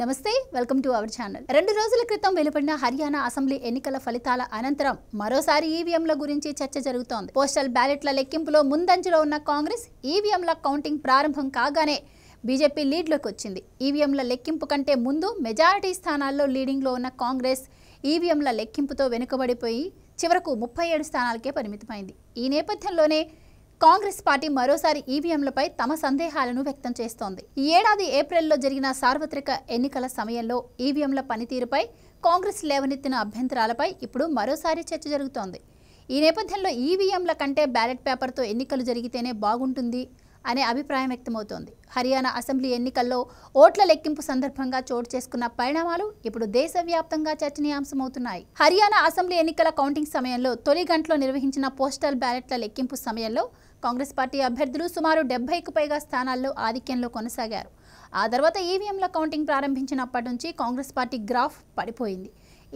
నమస్తే welcome to our channel రెండు రోజుల క్రితం వెలువడిన హర్యానా అసెంబ్లీ ఎన్నికల ఫలితాల అనంతరం మరోసారి ఈవీఎంల గురించి చర్చ జరుగుతోంది పోస్టల్ బ్యాలెట్ల లెక్కింపులో ముందంజలో ఉన్న కాంగ్రెస్ ఈవీఎంల కౌంటింగ్ ప్రారంభం కాగానే బీజేపీ లీడ్లోకి వచ్చింది ఈవీఎంల లెక్కింపు కంటే ముందు మెజారిటీ స్థానాల్లో లీడింగ్లో ఉన్న కాంగ్రెస్ ఈవీఎంల లెక్కింపుతో వెనుకబడిపోయి చివరకు ముప్పై ఏడు స్థానాలకే పరిమితమైంది ఈ నేపథ్యంలోనే కాంగ్రెస్ పార్టీ మరోసారి ఈవీఎంలపై తమ సందేహాలను వ్యక్తం చేస్తోంది ఈ ఏడాది ఏప్రిల్లో జరిగిన సార్వత్రిక ఎన్నికల సమయంలో ఈవీఎంల పనితీరుపై కాంగ్రెస్ లేవనెత్తిన అభ్యంతరాలపై ఇప్పుడు మరోసారి చర్చ జరుగుతోంది ఈ నేపథ్యంలో ఈవీఎంల కంటే బ్యాలెట్ పేపర్తో ఎన్నికలు జరిగితేనే బాగుంటుంది అనే అభిప్రాయం వ్యక్తమవుతోంది హర్యానా అసెంబ్లీ ఎన్నికల్లో ఓట్ల లెక్కింపు సందర్భంగా చోటు చేసుకున్న పరిణామాలు ఇప్పుడు దేశవ్యాప్తంగా చర్చనీయాంశమవుతున్నాయి హర్యానా అసెంబ్లీ ఎన్నికల కౌంటింగ్ సమయంలో తొలి గంటలో నిర్వహించిన పోస్టల్ బ్యాలెట్ల లెక్కింపు సమయంలో కాంగ్రెస్ పార్టీ అభ్యర్థులు సుమారు డెబ్బైకు పైగా స్థానాల్లో ఆధిక్యంలో కొనసాగారు ఆ తర్వాత ఈవీఎంల కౌంటింగ్ ప్రారంభించినప్పటి నుంచి కాంగ్రెస్ పార్టీ గ్రాఫ్ పడిపోయింది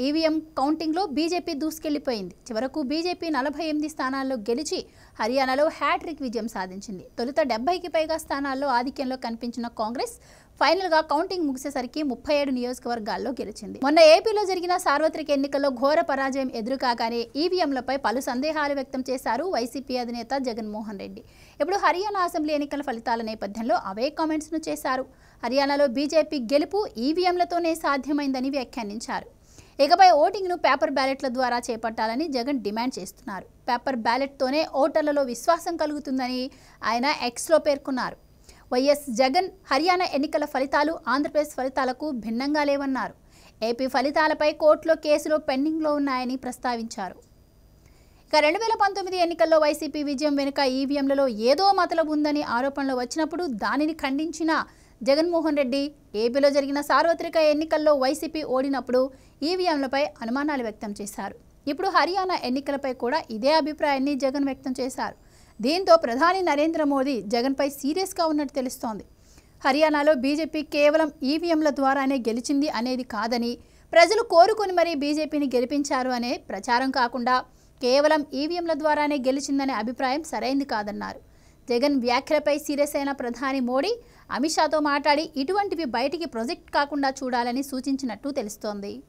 ఈవీఎం కౌంటింగ్లో బీజేపీ దూసుకెళ్లిపోయింది చివరకు బీజేపీ నలభై ఎనిమిది స్థానాల్లో గెలిచి హర్యానాలో హ్యాట్రిక్ విజయం సాధించింది తొలుత డెబ్బైకి పైగా స్థానాల్లో ఆధిక్యంలో కనిపించిన కాంగ్రెస్ ఫైనల్గా కౌంటింగ్ ముగిసేసరికి ముప్పై ఏడు నియోజకవర్గాల్లో గెలిచింది మొన్న ఏపీలో జరిగిన సార్వత్రిక ఎన్నికల్లో ఘోర పరాజయం ఎదురుకాగానే ఈవీఎంలపై పలు సందేహాలు వ్యక్తం చేశారు వైసీపీ అధినేత జగన్మోహన్ రెడ్డి ఇప్పుడు హర్యానా అసెంబ్లీ ఎన్నికల ఫలితాల నేపథ్యంలో అవే కామెంట్స్ను చేశారు హర్యానాలో బీజేపీ గెలుపు ఈవీఎంలతోనే సాధ్యమైందని వ్యాఖ్యానించారు ఇకపై ఓటింగ్ను పేపర్ బ్యాలెట్ల ద్వారా చేపట్టాలని జగన్ డిమాండ్ చేస్తున్నారు పేపర్ బ్యాలెట్తోనే ఓటర్లలో విశ్వాసం కలుగుతుందని ఆయన ఎక్స్లో పేర్కొన్నారు వైఎస్ జగన్ హర్యానా ఎన్నికల ఫలితాలు ఆంధ్రప్రదేశ్ ఫలితాలకు భిన్నంగా లేవన్నారు ఏపీ ఫలితాలపై కోర్టులో కేసులు పెండింగ్లో ఉన్నాయని ప్రస్తావించారు ఇక రెండు వేల పంతొమ్మిది ఎన్నికల్లో వైసీపీ విజయం వెనుక ఈవీఎంలలో ఏదో మతలబు ఉందని ఆరోపణలు వచ్చినప్పుడు దానిని ఖండించిన జగన్మోహన్ రెడ్డి ఏపీలో జరిగిన సార్వత్రిక ఎన్నికల్లో వైసీపీ ఓడినప్పుడు ఈవీఎంలపై అనుమానాలు వ్యక్తం చేశారు ఇప్పుడు హర్యానా ఎన్నికలపై కూడా ఇదే అభిప్రాయాన్ని జగన్ వ్యక్తం చేశారు దీంతో ప్రధాని నరేంద్ర మోదీ జగన్పై సీరియస్గా ఉన్నట్టు తెలుస్తోంది హర్యానాలో బీజేపీ కేవలం ఈవీఎంల ద్వారానే గెలిచింది అనేది కాదని ప్రజలు కోరుకుని మరీ బీజేపీని గెలిపించారు అనే ప్రచారం కాకుండా కేవలం ఈవీఎంల ద్వారానే గెలిచిందనే అభిప్రాయం సరైంది కాదన్నారు జగన్ వ్యాఖ్యలపై సీరియస్ అయిన ప్రధాని మోడీ అమిత్ షాతో మాట్లాడి ఇటువంటివి బయటికి ప్రొజెక్ట్ కాకుండా చూడాలని సూచించినట్టు తెలుస్తోంది